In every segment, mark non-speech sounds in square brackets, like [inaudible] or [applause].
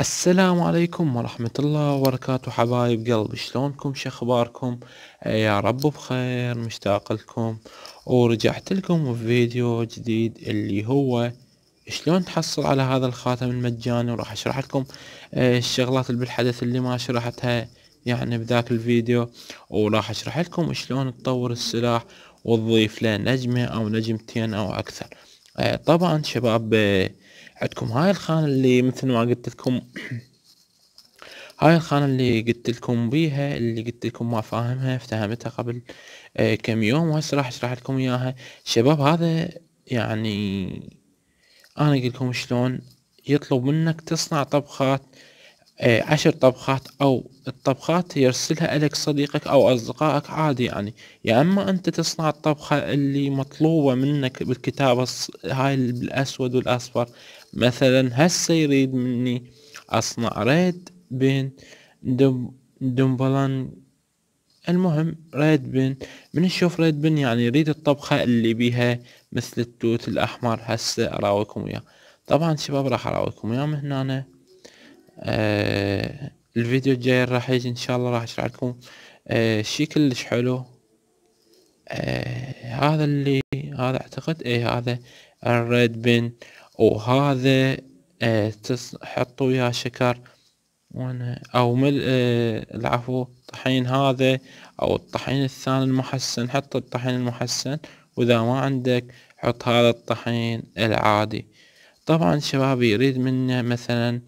السلام عليكم ورحمة الله وبركاته حبايب قلبي شلونكم شخباركم يا رب بخير مشتاق لكم ورجعت لكم في فيديو جديد اللي هو شلون تحصل على هذا الخاتم المجاني وراح اشرح لكم آه، الشغلات اللي بالحدث اللي ما شرحتها يعني بذاك الفيديو وراح اشرح لكم شلون تطور السلاح وتضيف له نجمة او نجمتين او اكثر آه، طبعا شباب آه، عندكم هاي الخانة اللي مثل ما قلت لكم [clears throat] هاي الخانة اللي قلت لكم بيها اللي قلت لكم ما فاهمها افتهمتها قبل آه كم يوم وهسه راح اشرح لكم اياها شباب هذا يعني انا قلت لكم شلون يطلب منك تصنع طبخات آه عشر طبخات او الطبخات يرسلها لك صديقك او اصدقائك عادي يعني يا اما انت تصنع الطبخة اللي مطلوبة منك بالكتابة هاي بالاسود والاصفر مثلا هسه يريد مني اصنع ريد بين دمبلان المهم ريد بن من نشوف ريد بن يعني يريد الطبخة اللي بيها مثل التوت الأحمر هسه أراويكم اياه طبعا شباب راح أراويكم اياه من هنا آه الفيديو الجاي راح يجي إن شاء الله راح أشرح لكم آه شي كلش حلو آه هذا اللي هذا أعتقد إيه هذا الريد بن وهذا آه، حطوا يا شكر او مل آه، العفو طحين هذا او الطحين الثاني المحسن حط الطحين المحسن واذا ما عندك حط هذا الطحين العادي طبعا شباب يريد منه مثلا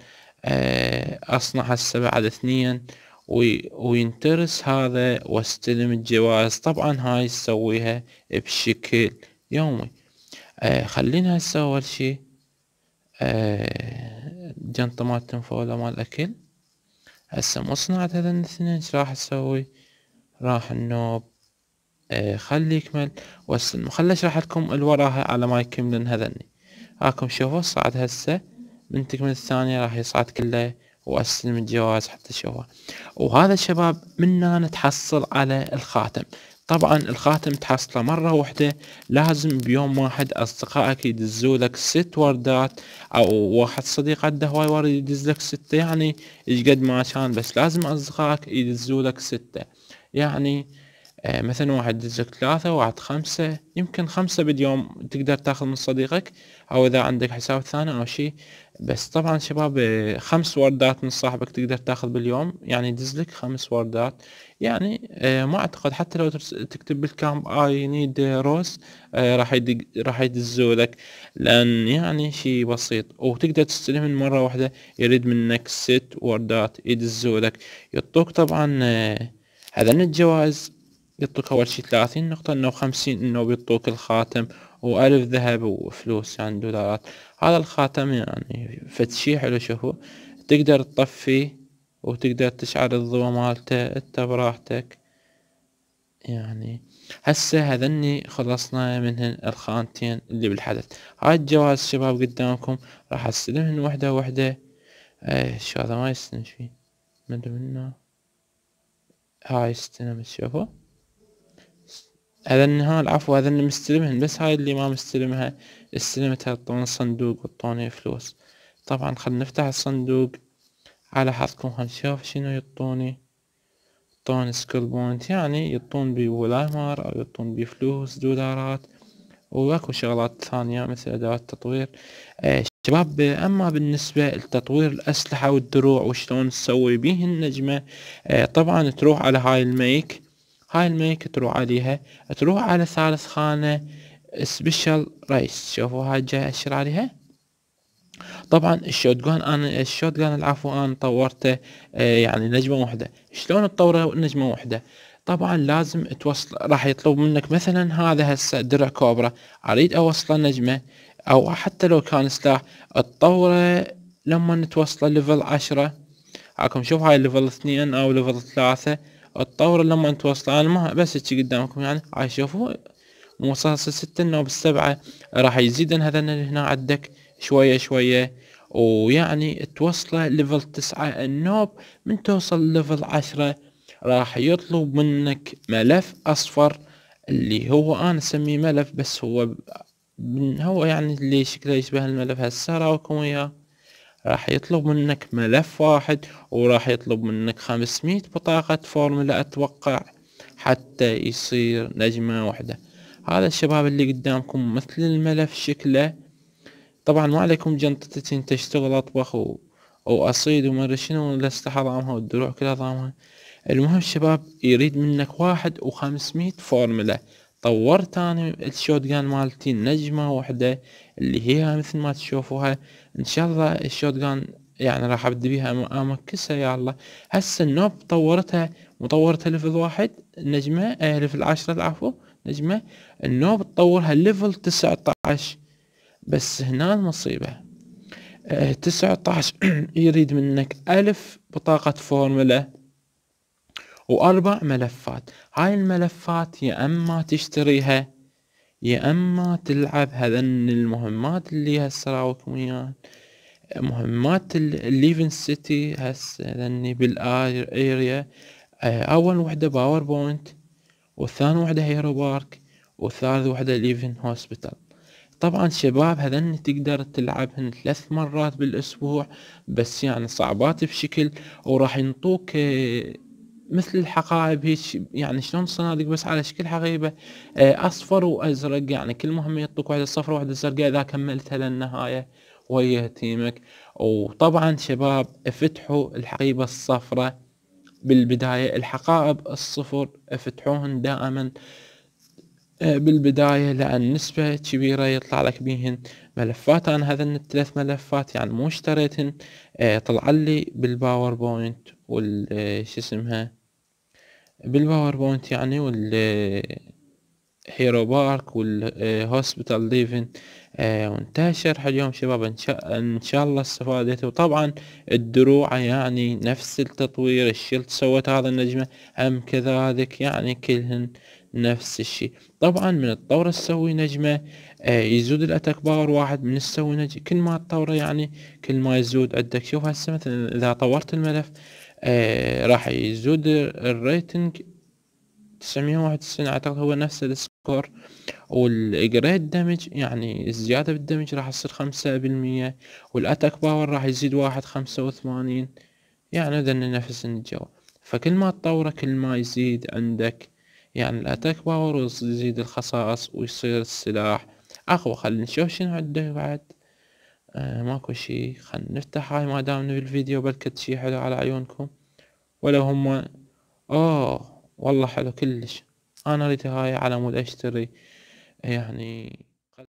آه، اصنع هسه بعد اثنين وينترس هذا واستلم الجوائز طبعا هاي تسويها بشكل يومي خلينا هسه اول شي آه، جنطة مال تنفولة مال أكل هسه مو صنعت هذا الاثنين ايش راح اسوي راح النوب آه، خلي يكمل وهسه المخلش راح لكم الوراها على ما يكملن هذني هاكم شوفوا صعد هسه من تكمل الثانية راح يصعد كله واسلم الجواز حتى شوفوا وهذا الشباب من هنا تحصل على الخاتم طبعا الخاتم تحصله مرة واحدة لازم بيوم واحد أصدقائك يدزولك ست وردات أو واحد صديق عنده هواي ورد يدزلك ستة يعني قد ما كان بس لازم أصدقائك يدزولك ستة يعني آه، مثلا واحد دزك ثلاثة واحد خمسة يمكن خمسة باليوم تقدر تاخذ من صديقك أو إذا عندك حساب ثاني أو شي بس طبعا شباب آه، خمس وردات من صاحبك تقدر تاخذ باليوم يعني دزلك خمس وردات يعني آه، ما اعتقد حتى لو تكتب بالكامب اي نيد روز آه، راح يدق راح يدزولك لان يعني شي بسيط وتقدر تستلم من مره واحده يريد منك ست واردات يدزولك يعطوك طبعا هذين الجوائز يعطوك أول شي ثلاثين نقطة إنه خمسين إنه بيعطوك الخاتم وألف ذهب وفلوس يعني دولارات هذا الخاتم يعني فد حلو شوفوا تقدر تطفيه وتقدر تشعل الضوء مالته انت براحتك يعني هسه هذني خلصنا منهن الخانتين اللي بالحدث هاي الجواز شباب قدامكم راح استلمهن وحدة وحدة اي شو هذا ما يستلم فيه من منه هاي استلم شوفوا اذنها العفو اللي مستلمهن بس هاي اللي ما مستلمها استلمتها من صندوق وطوني فلوس طبعا خل نفتح الصندوق على حظكم خل نشوف شنو يطوني طون سكول بوينت يعني يطون بي ولايمر او يطون بي فلوس دولارات واكو شغلات ثانية مثل ادوات تطوير آه شباب اما بالنسبة لتطوير الاسلحة والدروع وشلون تسوي بيهن نجمة آه طبعا تروح على هاي الميك هاي الملك تروح عليها تروح على ثالث خانة سبيشال ريس شوفوا هاي جاي اشير عليها طبعا الشوت جان انا الشوت جان العفو انا طورته آه يعني نجمة واحدة شلون تطوره نجمة واحدة طبعا لازم توصل راح يطلب منك مثلا هذا هسه درع كوبرا اريد اوصله نجمة او حتى لو كان سلاح تطوره لما توصله ليفل عشرة هاكم شوف هاي ليفل اثنين او ليفل ثلاثة الطور لما توصلوا على الماء بس هيك قدامكم يعني هاي شوفوا مصاصة ستة النوب السبعة راح يزيد هذا هنا عندك شوية شوية ويعني توصله ليفل تسعة النوب من توصل ليفل عشرة راح يطلب منك ملف اصفر اللي هو انا اسميه ملف بس هو هو يعني اللي شكله يشبه الملف هسه راوكم اياه راح يطلب منك ملف واحد وراح يطلب منك 500 بطاقة فورمولا أتوقع حتى يصير نجمة واحدة هذا الشباب اللي قدامكم مثل الملف شكله طبعا ما عليكم جنطتك انت اشتغل اطبخ واصيد وما ادري شنو لست حرامها والدروع كلها ضامها المهم الشباب يريد منك واحد وخمسمية فورمولا طورت انا الشوت جان مالتي نجمة واحدة اللي هي مثل ما تشوفوها ان شاء الله الشوت جان يعني راح ابدي بيها امكسها يا الله هسه النوب طورتها مطورتها ليفل واحد نجمة آه ليفل عشرة العفو نجمة النوب تطورها ليفل تسعة عشر بس هنا المصيبة آه، تسعة عشر [clears throat] يريد منك ألف بطاقة فورمولا وأربع ملفات هاي الملفات يا أما تشتريها يا أما تلعب هذن المهمات اللي هسه راوكم وياهن مهمات الليفن سيتي هسه هذني بالاريا آه، أول وحدة باور بوينت والثاني وحدة هيرو بارك والثالث وحدة ليفن هوسبيتال طبعا شباب هذن تقدر تلعبهن ثلاث مرات بالاسبوع بس يعني صعبات بشكل وراح ينطوك آه، مثل الحقائب هيك يعني شلون صناديق بس على شكل حقيبه آه، اصفر وازرق يعني كل مهمه يطلق واحده صفر واحده زرقاء اذا كملتها للنهايه ويا تيمك وطبعا شباب افتحوا الحقيبه الصفراء بالبدايه الحقائب الصفر افتحوهن دائما آه، بالبداية لأن نسبة كبيرة يطلع لك بيهن ملفات أنا هذن الثلاث ملفات يعني مو اشتريتهن آه، طلع لي بالباوربوينت وال اسمها بالباوربوينت يعني وال هيرو بارك والهوسبيتال ليفن آه وانتهى الشرح اليوم شباب ان شاء, إن شاء الله استفادتوا وطبعا الدروع يعني نفس التطوير الشلت سوت هذا النجمة هم كذلك يعني كلهن نفس الشي طبعا من الطور تسوي نجمة آه، يزود الاتاك باور واحد من تسوي نجمة كل ما الطورة يعني كل ما يزود عندك شوف هسه مثلا اذا طورت الملف آه، راح يزود الريتنج 991 اعتقد هو نفس السكور والجريد دامج يعني الزيادة بالدمج راح تصير خمسة بالمية والاتاك باور راح يزيد واحد خمسة وثمانين يعني ذن نفس الجو فكل ما تطوره كل ما يزيد عندك يعني الاتاك باور ويزيد الخصائص ويصير السلاح اقوى خلينا نشوف شنو عنده بعد آه ماكو شي خلنا نفتح هاي ما دام نبي بالفيديو بلكت شي حلو على عيونكم ولا هم اوه والله حلو كلش انا ريت هاي على مود اشتري يعني